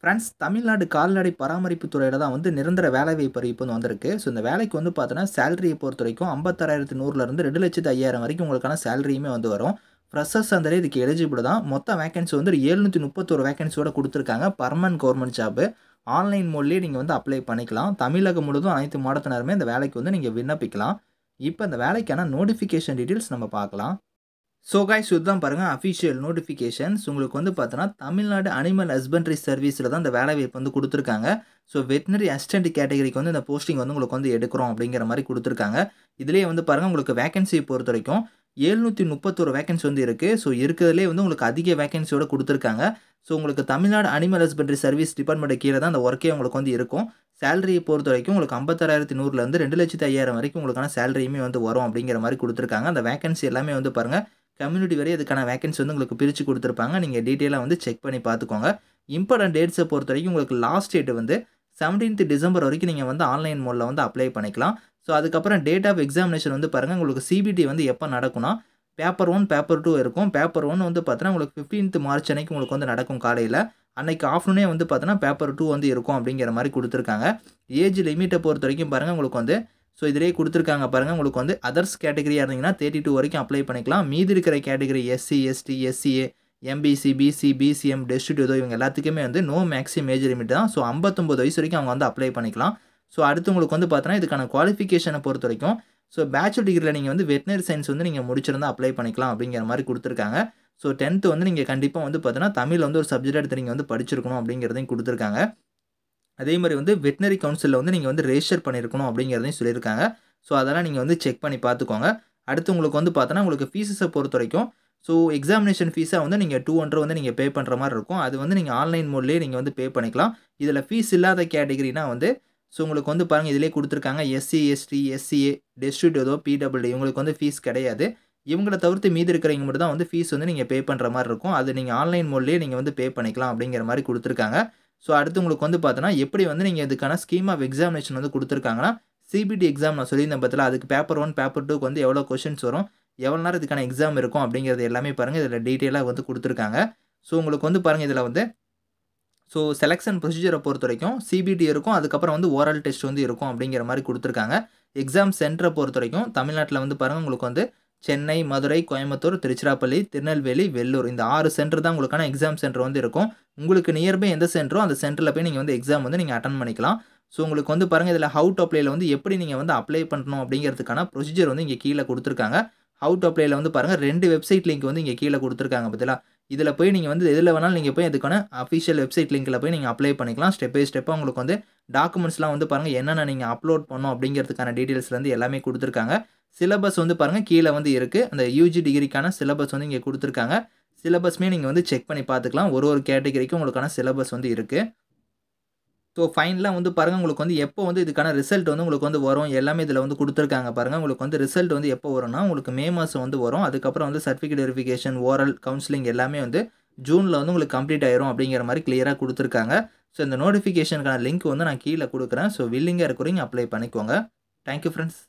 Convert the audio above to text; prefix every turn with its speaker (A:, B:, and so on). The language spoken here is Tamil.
A: ஃப்ரெண்ட்ஸ் தமிழ்நாடு கால்நடை பராமரிப்பு துறையில் தான் வந்து நிரந்தர வேலைவாய்ப்பு அறிவிப்பு வந்து வந்திருக்கு ஸோ இந்த வேலைக்கு வந்து பார்த்தோன்னா சேலரியை பொறுத்த வரைக்கும் ஐம்பத்தாறாயிரத்து நூறுலேருந்து ரெண்டு லட்சத்து ஐயாயிரம் வரைக்கும் உங்களுக்கான சேலரியுமே வந்து வரும் ஃப்ரெஷர்ஸ் அந்த இதுக்கு எலிஜிபிள் தான் மொத்த வேகன்சி வந்து ஒரு ஏழ்நூற்றி முப்பத்தோரு வேகன்சியோட கொடுத்துருக்காங்க பர்மனன்ட் கவர்மெண்ட் ஜாப்பு ஆன்லைன் மூலியே நீங்கள் வந்து அப்ளை பண்ணிக்கலாம் தமிழகம் முழுவதும் அனைத்து மாடத்தினருமே இந்த வேலைக்கு வந்து நீங்கள் விண்ணப்பிக்கலாம் இப்போ இந்த வேலைக்கான நோட்டிஃபிகேஷன் டீட்டெயில்ஸ் நம்ம பார்க்கலாம் ஸோ கைஸ் இதுதான் பாருங்கள் அஃபிஷியல் நோட்டிஃபிகேஷன்ஸ் உங்களுக்கு வந்து பார்த்தோன்னா தமிழ்நாடு அனிமல் ஹஸ்பண்ட்ரி சர்வீஸில் தான் இந்த வேலை வாய்ப்பு வந்து கொடுத்துருக்காங்க ஸோ வெட்டினரி அசிஸ்டன்ட் கேட்டகரிக்கு வந்து இந்த போஸ்டிங் வந்து உங்களுக்கு வந்து எடுக்கிறோம் அப்படிங்கிற மாதிரி கொடுத்துருக்காங்க இதுலேயே வந்து பாருங்கள் உங்களுக்கு வேகன்சி பொறுத்த வரைக்கும் ஏழ்நூற்றி முப்பத்தொரு வேகன்சி வந்து இருக்குது ஸோ இருக்கிறதுலே வந்து உங்களுக்கு அதிக வேகன்சியோடு கொடுத்துருக்காங்க ஸோ உங்களுக்கு Tamil Nadu animal husbandry service department கீழே தான் அந்த ஒர்க்கே உங்களுக்கு வந்து இருக்கும் சேலரியை பொறுத்த வரைக்கும் உங்களுக்கு ஐம்பத்தாறாயிரத்தி நூறுலேருந்து ரெண்டு லட்சத்து ஐயாயிரம் வரைக்கும் உங்களுக்கான சேலரியுமே வந்து வரும் அப்படிங்கிற மாதிரி கொடுத்துருக்காங்க அந்த வேகன்சி எல்லாமே வந்து பாருங்கள் கம்யூனிட்டி வரை இதுக்கான வேகன்சி வந்து உங்களுக்கு பிரித்து கொடுத்துருப்பாங்க நீங்கள் டீட்டெயிலாக வந்து செக் பண்ணி பார்த்துக்கோங்க இம்பார்ட்டன்ட் டேட்ஸை பொறுத்த வரைக்கும் உங்களுக்கு லாஸ்ட் டேட் வந்து செவன்டீன்த் டிசம்பர் வரைக்கும் நீங்கள் வந்து ஆன்லைன் மோடில் வந்து அப்ளை பண்ணிக்கலாம் ஸோ அதுக்கப்புறம் டேட் ஆஃப் எக்ஸாமினேஷன் வந்து பாருங்கள் உங்களுக்கு சிபிடி வந்து எப்போ நடக்கும்னா பேப்பர் ஒன் பேப்பர் டூ இருக்கும் பேப்பர் ஒன் வந்து பார்த்தீங்கன்னா உங்களுக்கு ஃபிஃப்டீன்த் மார்ச் அன்னைக்கு உங்களுக்கு வந்து நடக்கும் காலையில் அன்னைக்கு ஆஃப்டர்நூனே வந்து பார்த்தோன்னா பேப்பர் டூ வந்து இருக்கும் அப்படிங்கிற மாதிரி கொடுத்துருக்காங்க ஏஜ் லிமிட்டை பொறுத்த வரைக்கும் பாருங்கள் உங்களுக்கு வந்து ஸோ இதிலே கொடுத்துருக்காங்க பாருங்கள் உங்களுக்கு வந்து அதர்ஸ் கேட்டகரியாக இருந்தீங்கன்னா தேர்ட்டி டூ வரைக்கும் அப்ளை பண்ணிக்கலாம் மீதி இருக்கிற category SC ST SCA MBC BC BCM ஏதோ இவங்க எல்லாத்துக்குமே வந்து நோ மேக்ஸிமம் ஏஜ் லிமிட் தான் ஸோ ஐம்பத்தொம்பது வயசு வரைக்கும் அவங்க வந்து அப்ளை பண்ணிக்கலாம் ஸோ அடுத்து உங்களுக்கு வந்து பார்த்தோன்னா இதுக்கான குவாலிஃபிகேஷனை பொறுத்த வரைக்கும் ஸோ பேச்சுலர் டிகிரியில் நீங்கள் வந்து வெட்டினரி சயின்ஸ் வந்து நீங்கள் முடிச்சிருந்தால் அப்ளை பண்ணிக்கலாம் அப்படிங்கிற மாதிரி கொடுத்துருக்காங்க ஸோ டென்த்து வந்து நீங்கள் கண்டிப்பாக வந்து பார்த்தீங்கன்னா தமிழ் வந்து ஒரு சப்ஜெக்ட் எடுத்து நீங்கள் வந்து படிச்சிருக்கணும் அப்படிங்கிறதையும் கொடுத்துருக்காங்க அதே மாதிரி வந்து வெட்டினரி கவுன்சிலில் வந்து நீங்கள் வந்து ரெஜிஸ்டர் பண்ணியிருக்கணும் அப்படிங்கிறதையும் சொல்லியிருக்காங்க ஸோ அதெல்லாம் நீங்கள் வந்து செக் பண்ணி பார்த்துக்கோங்க அடுத்து உங்களுக்கு வந்து பார்த்தோன்னா உங்களுக்கு ஃபீஸஸை பொறுத்த வரைக்கும் ஸோ எக்ஸாமினேஷன் ஃபீஸாக வந்து நீங்கள் டூ ஹண்ட்ரட் வந்து நீங்கள் பே பண்ணுற மாதிரி இருக்கும் அது வந்து நீங்கள் ஆன்லைன் மோட்லேயே நீங்கள் வந்து பே பண்ணிக்கலாம் இதில் ஃபீஸ் இல்லாத கேட்டகரினா வந்து ஸோ உங்களுக்கு வந்து பாருங்கள் இதிலே கொடுத்துருக்காங்க எஸ்சி எஸ்டி எஸ்சிஏ டெஸ்ட்ரிட் ஏதோ பிடபிள்யூ இவங்களுக்கு வந்து ஃபீஸ் கிடையாது இவங்களை தவிர்த்து மீதி இருக்கிறவங்க மட்டும் தான் வந்து ஃபீஸ் வந்து நீங்கள் பே பண்ணுற மாதிரி இருக்கும் அது நீங்கள் ஆன்லைன் மோட்லேயே நீங்கள் வந்து பே பண்ணிக்கலாம் அப்படிங்கிற மாதிரி கொடுத்துருக்காங்க ஸோ அடுத்து உங்களுக்கு வந்து பார்த்தோன்னா எப்படி வந்து நீங்கள் இதுக்கான ஸ்கீம் ஆஃப் எக்ஸாமினேஷன் வந்து கொடுத்துருக்காங்கன்னா சிபிடி எக்ஸாம் நான் சொல்லியிருந்தேன் பார்த்தல அதுக்கு பேப்பர் ஒன் பேப்பர் டூக்கு வந்து எவ்வளோ கொஷின்ஸ் வரும் எவ்வளோ நேரம் இதுக்கான எக்ஸாம் இருக்கும் அப்படிங்கிறது எல்லாமே பாருங்கள் இதில் டீட்டெயிலாக வந்து கொடுத்துருக்காங்க ஸோ உங்களுக்கு வந்து பாருங்கள் இதில் வந்து ஸோ செலெக்ஷன் ப்ரொசீஜரை பொறுத்த வரைக்கும் சிபிடி இருக்கும் அதுக்கப்புறம் வந்து ஓரல் டெஸ்ட் வந்து இருக்கும் அப்படிங்கிற மாதிரி கொடுத்துருக்காங்க எக்ஸாம் சென்டரை பொறுத்த வரைக்கும் தமிழ்நாட்டில் வந்து பாருங்கள் உங்களுக்கு வந்து சென்னை மதுரை கோயம்புத்தூர் திருச்சிராப்பள்ளி திருநெல்வேலி வெள்ளூர் இந்த ஆறு சென்டர் தான் உங்களுக்கான எக்ஸாம் சென்டர் வந்து இருக்கும் உங்களுக்கு நியர்பை எந்த சென்டரோ அந்த சென்டரில் போய் நீங்கள் வந்து எக்ஸாம் வந்து நீங்கள் அட்டன் பண்ணிக்கலாம் ஸோ உங்களுக்கு வந்து பாருங்கள் இதில் ஹவு டு அப்ளைல வந்து எப்படி நீங்கள் வந்து அப்ளை பண்ணணும் அப்படிங்கிறதுக்கான ப்ரொசீஜர் வந்து இங்கே கீழே கொடுத்துருக்காங்க ஹவு டு அப்ளைல வந்து பாருங்கள் ரெண்டு வெப்சைட் லிங்க் வந்து இங்கே கீழே கொடுத்துருக்காங்க பார்த்தீங்களா இதில் போய் நீங்கள் வந்து எதில் வேணாலும் நீங்கள் போய் அதுக்கான அஃபிஷியல் வெப்சைட் லிங்கில் போய் நீங்கள் அப்ளை பண்ணிக்கலாம் ஸ்டெப் பை ஸ்டெப்பாக உங்களுக்கு வந்து டாக்குமெண்ட்ஸ்லாம் வந்து பாருங்கள் என்னென்ன நீங்கள் அப்லோட் பண்ணணும் அப்படிங்கிறதுக்கான டீட்டெயில்ஸ்லேருந்து எல்லாமே கொடுத்துருக்காங்க சிலபஸ் வந்து பாருங்கள் கீழே வந்து இருக்குது அந்த யூஜி டிகிரிக்கான சிலபஸ் வந்து இங்கே கொடுத்துருக்காங்க சிலபஸ்மே நீங்கள் வந்து செக் பண்ணி பார்த்துக்கலாம் ஒரு ஒரு கேட்டகரிக்கும் உங்களுக்கான சிலபஸ் வந்து இருக்குது ஸோ ஃபைனலாக வந்து பாருங்கள் உங்களுக்கு வந்து எப்போ வந்து இதுக்கான ரிசல்ட் வந்து உங்களுக்கு வந்து வரும் எல்லாமே இதில் வந்து கொடுத்துருக்காங்க பாருங்கள் உங்களுக்கு வந்து ரிசல்ட் வந்து எப்போ வரும்னா உங்களுக்கு மே மாதம் வந்து வரும் அதுக்கப்புறம் வந்து சர்டிஃபிகேட் வெரிஃபிகேஷன் ஓரல் கவுன்சிலிங் எல்லாமே வந்து ஜூனில் வந்து உங்களுக்கு கம்ப்ளீட் ஆயிரும் அப்படிங்கிற மாதிரி கிளியராக கொடுத்துருக்காங்க ஸோ இந்த நோட்டிஃபிகேஷனுக்கான லிங்க் வந்து நான் கீழே கொடுக்குறேன் ஸோ வில்லிங்காக இருக்கிறீங்க அப்ளை பண்ணிக்கோங்க தேங்க்யூ ஃப்ரெண்ட்ஸ்